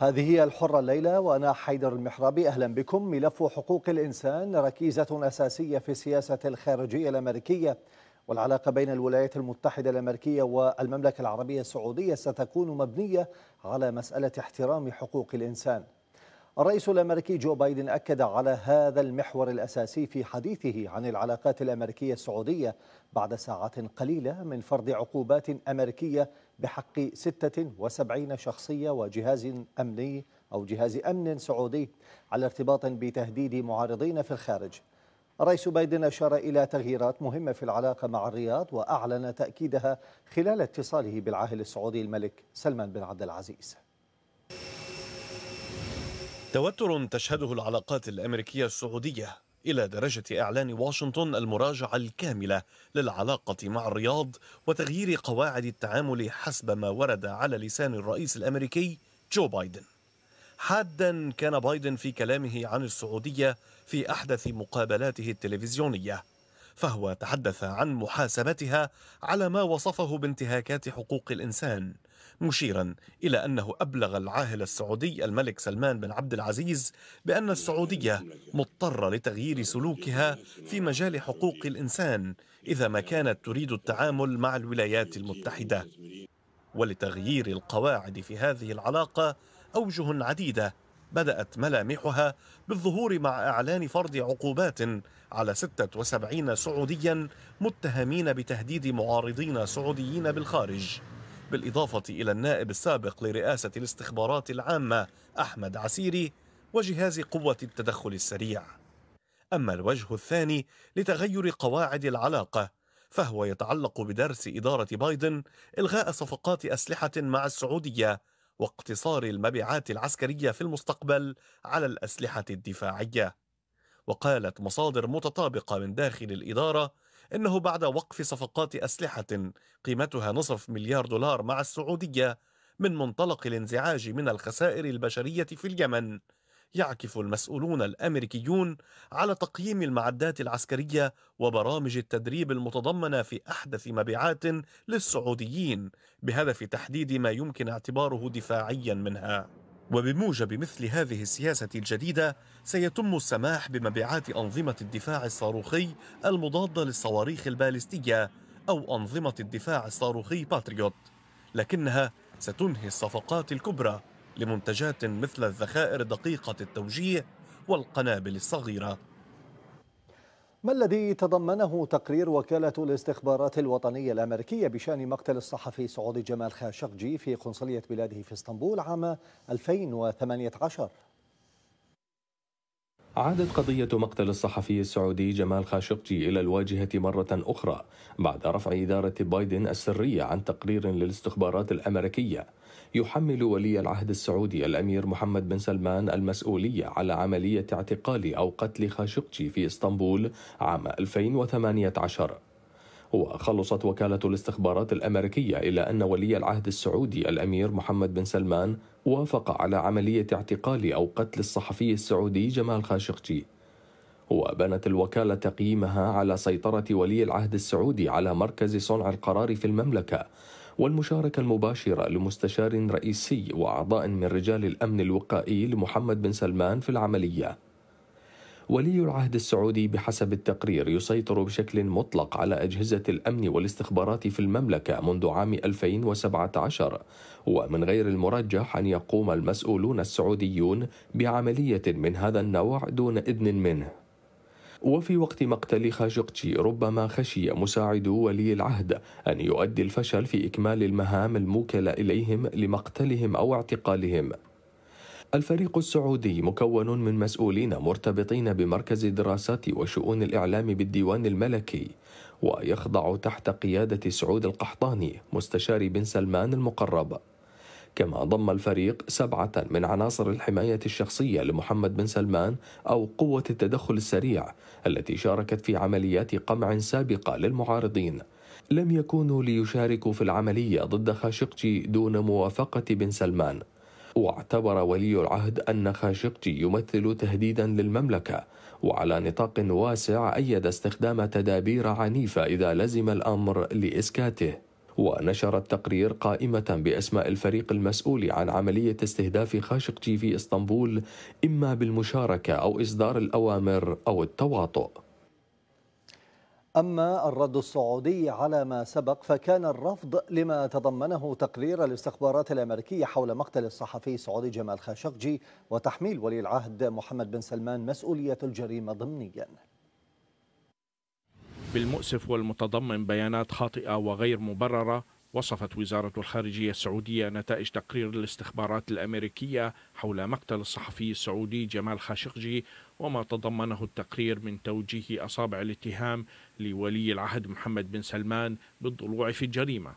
هذه هي الحرة الليلة وأنا حيدر المحرابي أهلا بكم ملف حقوق الإنسان ركيزة أساسية في السياسة الخارجية الأمريكية والعلاقة بين الولايات المتحدة الأمريكية والمملكة العربية السعودية ستكون مبنية على مسألة احترام حقوق الإنسان الرئيس الامريكي جو بايدن اكد على هذا المحور الاساسي في حديثه عن العلاقات الامريكيه السعوديه بعد ساعات قليله من فرض عقوبات امريكيه بحق 76 شخصيه وجهاز امني او جهاز امن سعودي على ارتباط بتهديد معارضين في الخارج. الرئيس بايدن أشار إلى تغييرات مهمة في العلاقة مع الرياض وأعلن تأكيدها خلال اتصاله بالعاهل السعودي الملك سلمان بن عبد العزيز توتر تشهده العلاقات الأمريكية السعودية إلى درجة إعلان واشنطن المراجعة الكاملة للعلاقة مع الرياض وتغيير قواعد التعامل حسب ما ورد على لسان الرئيس الأمريكي جو بايدن حادا كان بايدن في كلامه عن السعودية في أحدث مقابلاته التلفزيونية فهو تحدث عن محاسبتها على ما وصفه بانتهاكات حقوق الإنسان مشيرا إلى أنه أبلغ العاهل السعودي الملك سلمان بن عبد العزيز بأن السعودية مضطرة لتغيير سلوكها في مجال حقوق الإنسان إذا ما كانت تريد التعامل مع الولايات المتحدة ولتغيير القواعد في هذه العلاقة أوجه عديدة بدأت ملامحها بالظهور مع إعلان فرض عقوبات على 76 سعوديا متهمين بتهديد معارضين سعوديين بالخارج بالإضافة إلى النائب السابق لرئاسة الاستخبارات العامة أحمد عسيري وجهاز قوة التدخل السريع أما الوجه الثاني لتغير قواعد العلاقة فهو يتعلق بدرس إدارة بايدن إلغاء صفقات أسلحة مع السعودية واقتصار المبيعات العسكرية في المستقبل على الأسلحة الدفاعية وقالت مصادر متطابقة من داخل الإدارة انه بعد وقف صفقات اسلحه قيمتها نصف مليار دولار مع السعوديه من منطلق الانزعاج من الخسائر البشريه في اليمن يعكف المسؤولون الامريكيون على تقييم المعدات العسكريه وبرامج التدريب المتضمنه في احدث مبيعات للسعوديين بهدف تحديد ما يمكن اعتباره دفاعيا منها وبموجب مثل هذه السياسة الجديدة سيتم السماح بمبيعات أنظمة الدفاع الصاروخي المضادة للصواريخ البالستية أو أنظمة الدفاع الصاروخي باتريوت لكنها ستنهي الصفقات الكبرى لمنتجات مثل الذخائر دقيقة التوجيه والقنابل الصغيرة ما الذي تضمنه تقرير وكالة الاستخبارات الوطنية الأمريكية بشأن مقتل الصحفي سعودي جمال خاشقجي في قنصلية بلاده في اسطنبول عام 2018؟ عادت قضية مقتل الصحفي السعودي جمال خاشقجي إلى الواجهة مرة أخرى بعد رفع إدارة بايدن السرية عن تقرير للاستخبارات الأمريكية يحمل ولي العهد السعودي الامير محمد بن سلمان المسؤوليه على عمليه اعتقال او قتل خاشقجي في اسطنبول عام 2018 وخلصت وكالة الاستخبارات الأمريكية إلى أن ولي العهد السعودي الأمير محمد بن سلمان وافق على عملية اعتقال أو قتل الصحفي السعودي جمال خاشقجي وبنت الوكالة تقييمها على سيطرة ولي العهد السعودي على مركز صنع القرار في المملكة والمشاركة المباشرة لمستشار رئيسي وأعضاء من رجال الأمن الوقائي لمحمد بن سلمان في العملية ولي العهد السعودي بحسب التقرير يسيطر بشكل مطلق على أجهزة الأمن والاستخبارات في المملكة منذ عام 2017 ومن غير المرجح أن يقوم المسؤولون السعوديون بعملية من هذا النوع دون إذن منه وفي وقت مقتل خاشقجي ربما خشي مساعد ولي العهد أن يؤدي الفشل في إكمال المهام الموكلة إليهم لمقتلهم أو اعتقالهم الفريق السعودي مكون من مسؤولين مرتبطين بمركز الدراسات وشؤون الإعلام بالديوان الملكي ويخضع تحت قيادة سعود القحطاني مستشار بن سلمان المقرب كما ضم الفريق سبعة من عناصر الحماية الشخصية لمحمد بن سلمان أو قوة التدخل السريع التي شاركت في عمليات قمع سابقة للمعارضين لم يكونوا ليشاركوا في العملية ضد خاشقجي دون موافقة بن سلمان واعتبر ولي العهد أن خاشقجي يمثل تهديدا للمملكة وعلى نطاق واسع أيد استخدام تدابير عنيفة إذا لزم الأمر لإسكاته ونشرت تقرير قائمة بأسماء الفريق المسؤول عن عملية استهداف خاشقجي في إسطنبول إما بالمشاركة أو إصدار الأوامر أو التواطؤ أما الرد السعودي على ما سبق فكان الرفض لما تضمنه تقرير الاستخبارات الأمريكية حول مقتل الصحفي السعودي جمال خاشقجي وتحميل ولي العهد محمد بن سلمان مسؤولية الجريمة ضمنياً بالمؤسف والمتضمن بيانات خاطئة وغير مبررة وصفت وزارة الخارجية السعودية نتائج تقرير الاستخبارات الأمريكية حول مقتل الصحفي السعودي جمال خاشقجي وما تضمنه التقرير من توجيه أصابع الاتهام لولي العهد محمد بن سلمان بالضلوع في الجريمة.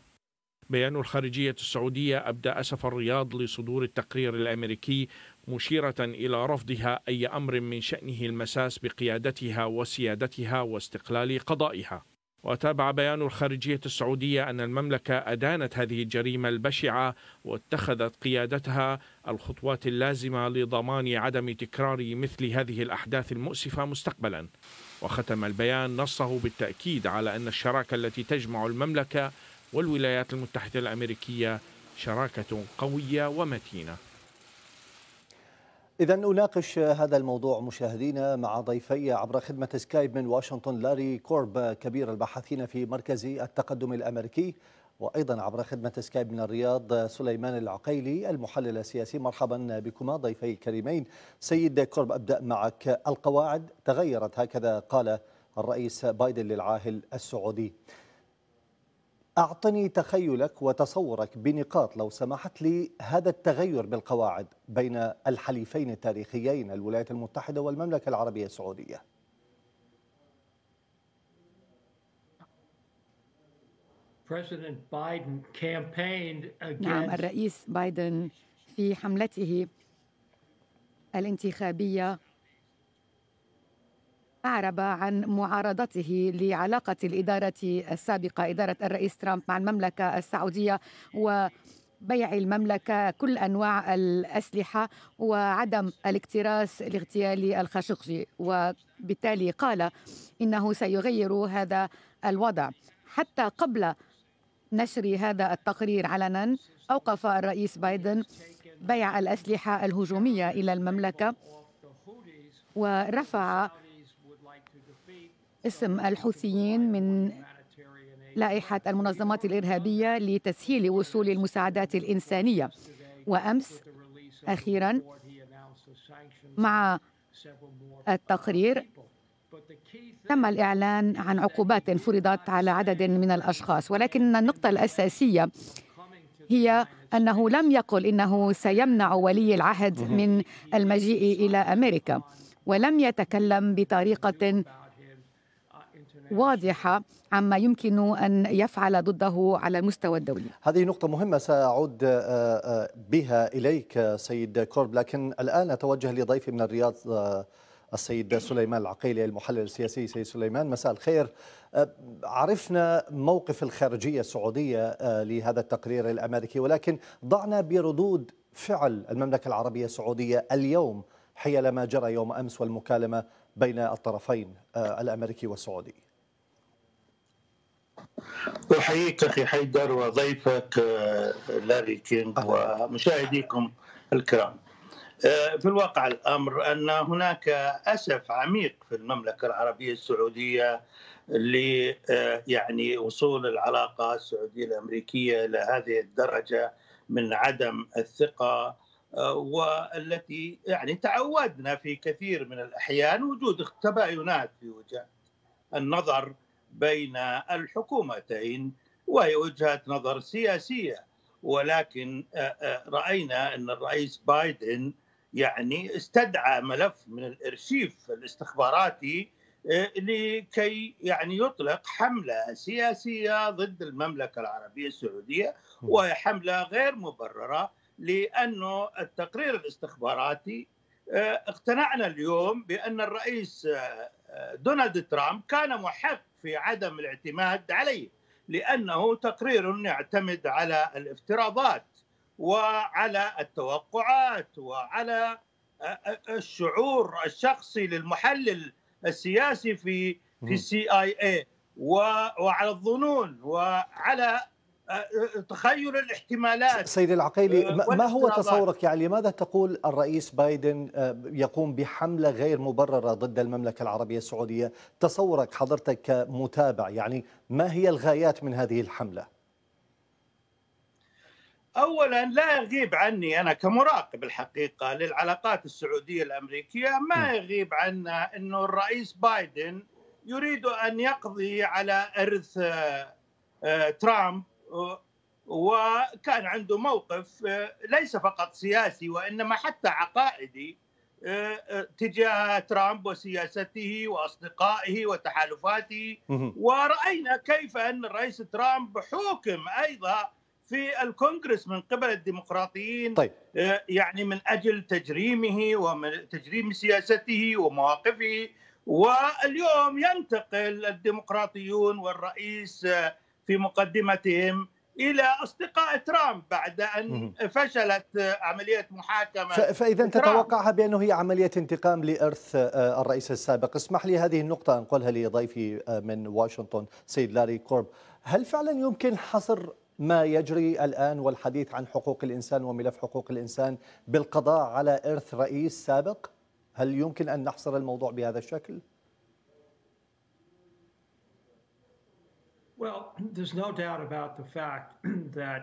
بيان الخارجية السعودية أبدى أسف الرياض لصدور التقرير الأمريكي مشيرة إلى رفضها أي أمر من شأنه المساس بقيادتها وسيادتها واستقلال قضائها وتابع بيان الخارجية السعودية أن المملكة أدانت هذه الجريمة البشعة واتخذت قيادتها الخطوات اللازمة لضمان عدم تكرار مثل هذه الأحداث المؤسفة مستقبلا وختم البيان نصه بالتأكيد على أن الشراكة التي تجمع المملكة والولايات المتحدة الأمريكية شراكة قوية ومتينة إذا نناقش هذا الموضوع مشاهدينا مع ضيفي عبر خدمة سكايب من واشنطن لاري كورب كبير الباحثين في مركز التقدم الأمريكي وأيضا عبر خدمة سكايب من الرياض سليمان العقيلي المحلل السياسي مرحبا بكما ضيفي الكريمين سيد كورب أبدأ معك القواعد تغيرت هكذا قال الرئيس بايدن للعاهل السعودي أعطني تخيلك وتصورك بنقاط لو سمحت لي هذا التغير بالقواعد بين الحليفين التاريخيين الولايات المتحدة والمملكة العربية السعودية نعم الرئيس بايدن في حملته الانتخابية أعرب عن معارضته لعلاقة الإدارة السابقة إدارة الرئيس ترامب مع المملكة السعودية و بيع المملكة كل أنواع الأسلحة وعدم الاكتراث لاغتيال الخاشقجي وبالتالي قال إنه سيغير هذا الوضع حتى قبل نشر هذا التقرير علنا أوقف الرئيس بايدن بيع الأسلحة الهجومية إلى المملكة ورفع اسم الحوثيين من لائحة المنظمات الإرهابية لتسهيل وصول المساعدات الإنسانية وأمس أخيرا مع التقرير تم الإعلان عن عقوبات فرضت على عدد من الأشخاص ولكن النقطة الأساسية هي أنه لم يقل إنه سيمنع ولي العهد من المجيء إلى أمريكا ولم يتكلم بطريقة واضحة عما يمكن أن يفعل ضده على المستوى الدولي هذه نقطة مهمة سأعود آه، آه، بها إليك سيد كورب لكن الآن أتوجه لضيفي من الرياض آه، السيد سليمان العقيلي المحلل السياسي سيد سليمان مساء الخير عرفنا موقف الخارجية السعودية لهذا التقرير الأمريكي ولكن ضعنا بردود فعل المملكة العربية السعودية اليوم حيال ما جرى يوم أمس والمكالمة بين الطرفين الأمريكي والسعودي أحييك أخي حيدر وضيفك آه، لاري كينغ ومشاهديكم الكرام آه، في الواقع الأمر أن هناك أسف عميق في المملكة العربية السعودية ل آه، يعني وصول العلاقة السعودية الأمريكية إلى هذه الدرجة من عدم الثقة والتي يعني تعودنا في كثير من الأحيان وجود تباينات في وجهات النظر بين الحكومتين وهي وجهه نظر سياسيه ولكن راينا ان الرئيس بايدن يعني استدعى ملف من الارشيف الاستخباراتي لكي يعني يطلق حمله سياسيه ضد المملكه العربيه السعوديه وهي حمله غير مبرره لانه التقرير الاستخباراتي اقتنعنا اليوم بان الرئيس دونالد ترامب كان محق في عدم الاعتماد عليه لأنه تقرير يعتمد على الافتراضات وعلى التوقعات وعلى آه، آه، الشعور الشخصي للمحلل السياسي في في السي اي اي وعلى الظنون وعلى تخيل الاحتمالات سيد العقيلي آه، ما هو تصورك يعني لماذا تقول الرئيس بايدن آه، يقوم بحملة غير مبررة ضد المملكة العربية السعودية تصورك حضرتك كمتابع يعني ما هي الغايات من هذه الحملة اولا لا يغيب عني انا كمراقب الحقيقه للعلاقات السعوديه الامريكيه ما يغيب عنا انه الرئيس بايدن يريد ان يقضي على ارث آه، ترامب وكان عنده موقف آه، ليس فقط سياسي وانما حتى عقائدي آه، آه، تجاه ترامب وسياسته واصدقائه وتحالفاته وراينا كيف ان الرئيس ترامب حوكم ايضا في الكونغرس من قبل الديمقراطيين طيب. يعني من اجل تجريمه ومن تجريم سياسته ومواقفه واليوم ينتقل الديمقراطيون والرئيس في مقدمتهم الى اصدقاء ترامب بعد ان فشلت عمليه محاكمه فاذا تتوقعها بانه هي عمليه انتقام لارث آه، الرئيس السابق، اسمح لي هذه النقطه انقلها لضيفي آه، من واشنطن سيد لاري كورب، هل فعلا يمكن حصر ما يجري الان والحديث عن حقوق الانسان وملف حقوق الانسان بالقضاء على ارث رئيس سابق؟ هل يمكن ان نحصر الموضوع بهذا الشكل؟ Well, there's no doubt about the fact that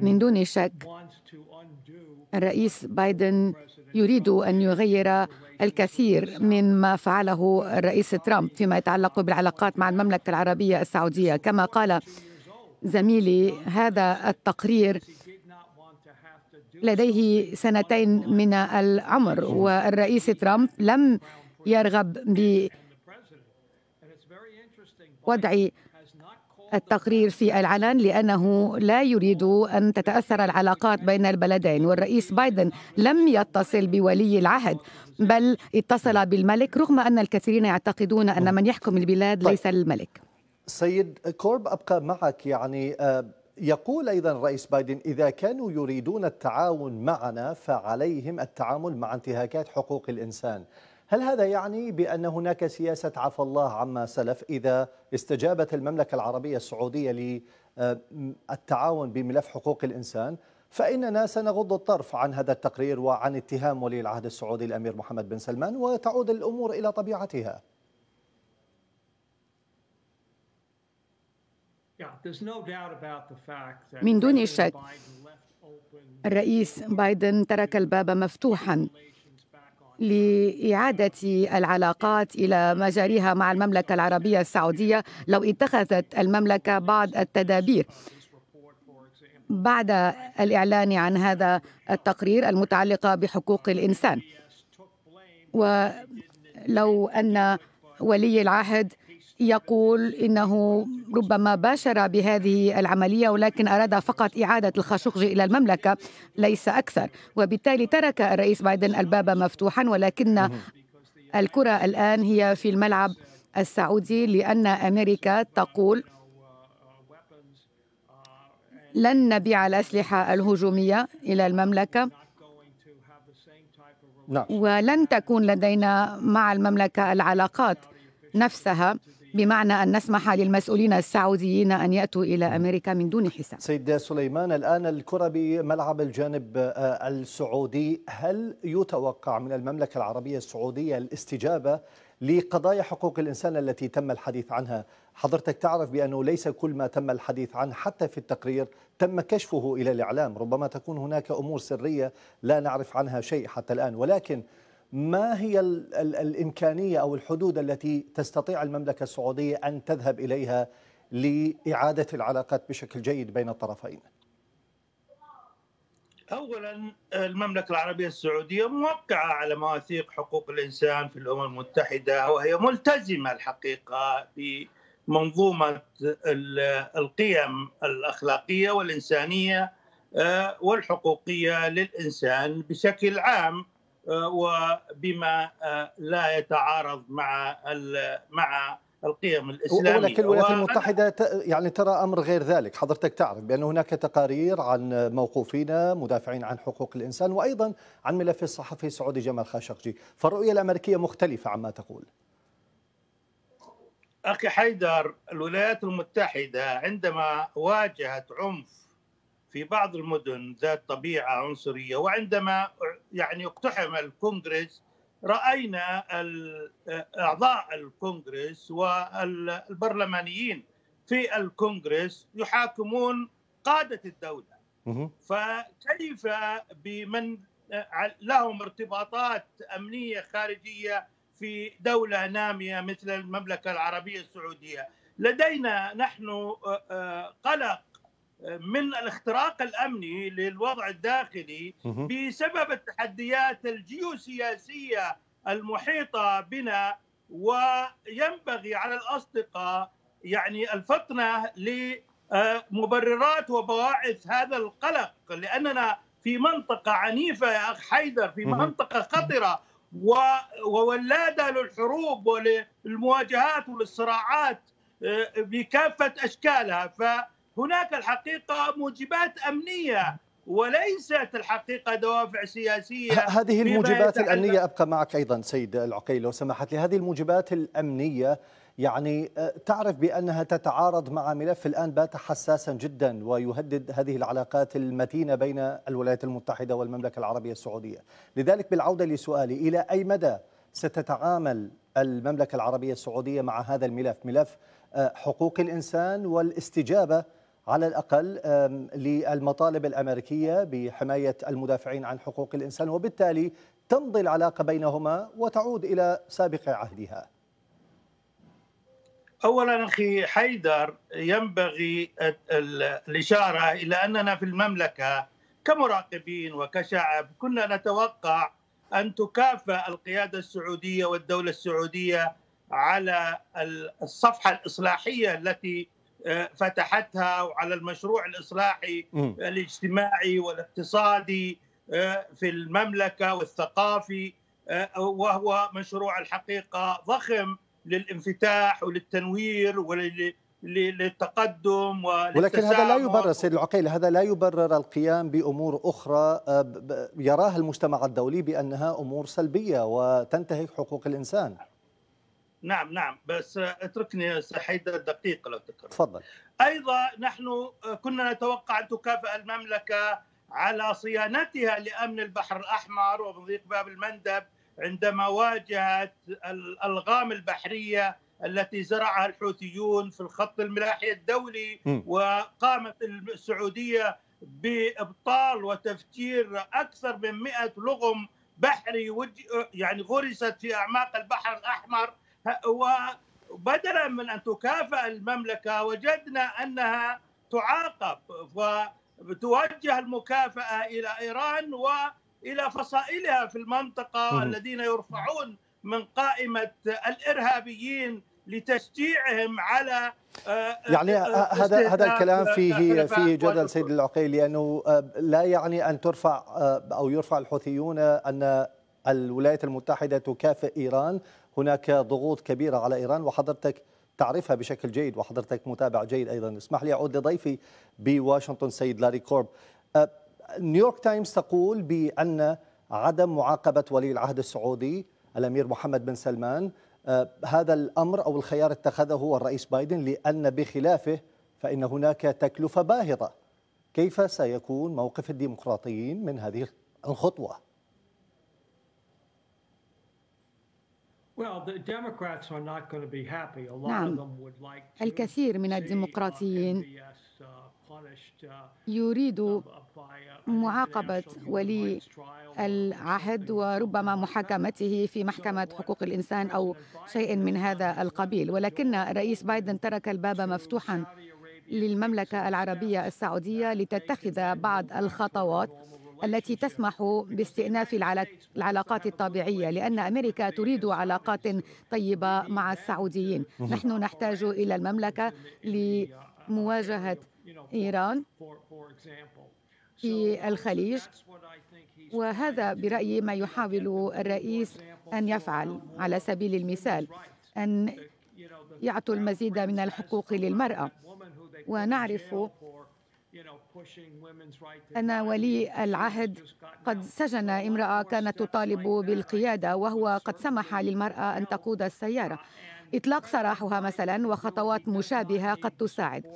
من دون شك الرئيس بايدن يريد ان يغير الكثير مما فعله الرئيس ترامب فيما يتعلق بالعلاقات مع المملكه العربيه السعوديه كما قال زميلي هذا التقرير لديه سنتين من العمر والرئيس ترامب لم يرغب ب وضع التقرير في العلن لأنه لا يريد أن تتأثر العلاقات بين البلدين والرئيس بايدن لم يتصل بولي العهد بل اتصل بالملك رغم أن الكثيرين يعتقدون أن من يحكم البلاد طيب. ليس الملك سيد كورب أبقى معك يعني آه، يقول أيضا الرئيس بايدن إذا كانوا يريدون التعاون معنا فعليهم التعامل مع انتهاكات حقوق الإنسان هل هذا يعني بأن هناك سياسة عفى الله عما سلف إذا استجابت المملكة العربية السعودية للتعاون آه، بملف حقوق الإنسان فإننا سنغض الطرف عن هذا التقرير وعن اتهام ولي العهد السعودي الأمير محمد بن سلمان وتعود الأمور إلى طبيعتها من دون شك الرئيس بايدن ترك الباب مفتوحا لإعادة العلاقات إلى مجاريها مع المملكة العربية السعودية لو اتخذت المملكة بعض التدابير بعد الإعلان عن هذا التقرير المتعلقة بحقوق الإنسان ولو أن ولي العهد يقول انه ربما باشر بهذه العمليه ولكن اراد فقط اعاده الخاشقجي الى المملكه ليس اكثر وبالتالي ترك الرئيس بايدن الباب مفتوحا ولكن الكره الان هي في الملعب السعودي لان امريكا تقول لن نبيع الاسلحه الهجوميه الى المملكه نعم. ولن تكون لدينا مع المملكه العلاقات نفسها بمعنى أن نسمح للمسؤولين السعوديين أن يأتوا إلى أمريكا من دون حساب سيد سليمان الآن الكرة بملعب الجانب آه، السعودي هل يتوقع من المملكة العربية السعودية الاستجابة لقضايا حقوق الإنسان التي تم الحديث عنها حضرتك تعرف بأنه ليس كل ما تم الحديث عنه حتى في التقرير تم كشفه إلى الإعلام ربما تكون هناك أمور سرية لا نعرف عنها شيء حتى الآن ولكن ما هي الـ الـ الإمكانية أو الحدود التي تستطيع المملكة السعودية أن تذهب إليها لإعادة العلاقات بشكل جيد بين الطرفين؟ اولا المملكه العربيه السعوديه موقعه على مواثيق حقوق الانسان في الامم المتحده وهي ملتزمه الحقيقه بمنظومه القيم الاخلاقيه والانسانيه آه، والحقوقيه للانسان بشكل عام وبما آه، لا يتعارض مع مع القيم الاسلاميه ولكن الولايات المتحده يعني ترى امر غير ذلك، حضرتك تعرف بان هناك تقارير عن موقوفين مدافعين عن حقوق الانسان وايضا عن ملف الصحفي السعودي جمال خاشقجي، فالرؤيه الامريكيه مختلفه عما تقول. اخي حيدر الولايات المتحده عندما واجهت عنف في بعض المدن ذات طبيعه عنصريه وعندما يعني اقتحم الكونغرس راينا اعضاء الكونغرس والبرلمانيين في الكونغرس يحاكمون قاده الدوله فكيف بمن لهم ارتباطات امنيه خارجيه في دوله ناميه مثل المملكه العربيه السعوديه لدينا نحن قلق من الاختراق الامني للوضع الداخلي بسبب التحديات الجيوسياسيه المحيطه بنا وينبغي على الاصدقاء يعني الفطنه لمبررات وبواعث هذا القلق لاننا في منطقه عنيفه يا اخ حيدر في منطقه خطره وولاده للحروب وللمواجهات وللصراعات آه، بكافه اشكالها ف هناك الحقيقه موجبات امنيه وليست الحقيقة دوافع سياسية هذه الموجبات الأمنية أبقى معك أيضا سيد العقيل لو سمحت لي هذه الموجبات الأمنية يعني آه، تعرف بأنها تتعارض مع ملف الآن بات حساسا جدا ويهدد هذه العلاقات المتينة بين الولايات المتحدة والمملكة العربية السعودية لذلك بالعودة لسؤالي إلى أي مدى ستتعامل المملكة العربية السعودية مع هذا الملف ملف آه، حقوق الإنسان والاستجابة على الأقل للمطالب الأمريكية بحماية المدافعين عن حقوق الإنسان وبالتالي تمضي العلاقة بينهما وتعود إلى سابق عهدها اولا اخي حيدر ينبغي الاشاره الى اننا في المملكه كمراقبين وكشعب كنا نتوقع ان تكافئ القياده السعوديه والدوله السعوديه على الصفحه الاصلاحيه التي آه، فتحتها وعلى المشروع الاصلاحي م. آه، الاجتماعي والاقتصادي آه، في المملكه والثقافي وهو مشروع الحقيقه ضخم للانفتاح وللتنوير ولل للتقدم ولكن هذا لا يبرر سيد العقيل هذا لا يبرر القيام بامور اخرى يراها المجتمع الدولي بانها امور سلبيه وتنتهك حقوق الانسان نعم نعم بس اتركني سحيد دقيقه لو تكرم تفضل ايضا نحن كنا نتوقع ان تكافئ المملكه على صيانتها لامن البحر الاحمر ومضيق باب المندب عندما واجهت الالغام البحريه التي زرعها الحوثيون في الخط الملاحي الدولي وقامت السعوديه بابطال وتفجير اكثر من 100 لغم بحري يعني غرست في اعماق البحر الاحمر وبدلا من ان تكافئ المملكه وجدنا انها تعاقب وتوجه المكافاه الى ايران والى فصائلها في المنطقه الذين يرفعون من قائمه الارهابيين لتشجيعهم على آه، يعني آه، هذا هذا الكلام فيه فيه جدل سيد العقيل لانه آه، لا يعني ان ترفع او يرفع الحوثيون ان الولايات المتحده تكافئ ايران هناك ضغوط كبيرة على إيران وحضرتك تعرفها بشكل جيد وحضرتك متابع جيد أيضا اسمح لي أعود لضيفي بواشنطن سيد لاري كورب أه، نيويورك تايمز تقول بأن عدم معاقبة ولي العهد السعودي الأمير محمد بن سلمان أه، هذا الأمر أو الخيار اتخذه الرئيس بايدن لأن بخلافه فإن هناك تكلفة باهظة كيف سيكون موقف الديمقراطيين من هذه الخطوة؟ نعم الكثير من uh, الديمقراطيين uh, uh, يريد معاقبة ولي العهد وربما محاكمته في محكمة حقوق الإنسان أو شيء من هذا القبيل ولكن الرئيس بايدن ترك الباب مفتوحا للمملكة العربية السعودية لتتخذ بعض الخطوات التي تسمح باستئناف العلاقات الطبيعية لأن أمريكا تريد علاقات طيبة مع السعوديين نحن نحتاج إلى المملكة لمواجهة إيران في الخليج وهذا برأيي ما يحاول الرئيس أن يفعل على سبيل المثال أن يعطوا المزيد من الحقوق للمرأة ونعرف أن ولي العهد قد سجن امرأة كانت تطالب بالقيادة وهو قد سمح للمرأة أن تقود السيارة إطلاق سراحها مثلا وخطوات مشابهة قد تساعد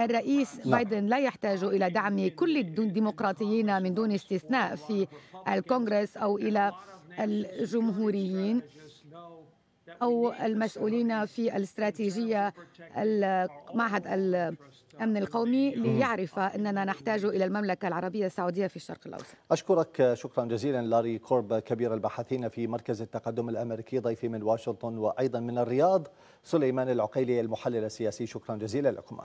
الرئيس لا. بايدن لا يحتاج إلى دعم كل الديمقراطيين من دون استثناء في الكونغرس أو إلى الجمهوريين أو المسؤولين في الاستراتيجية معهد الأمن القومي ليعرف أننا نحتاج إلى المملكة العربية السعودية في الشرق الأوسط أشكرك شكرا جزيلا لاري كورب كبير الباحثين في مركز التقدم الأمريكي ضيفي من واشنطن وأيضا من الرياض سليمان العقيلي المحلل السياسي شكرا جزيلا لكم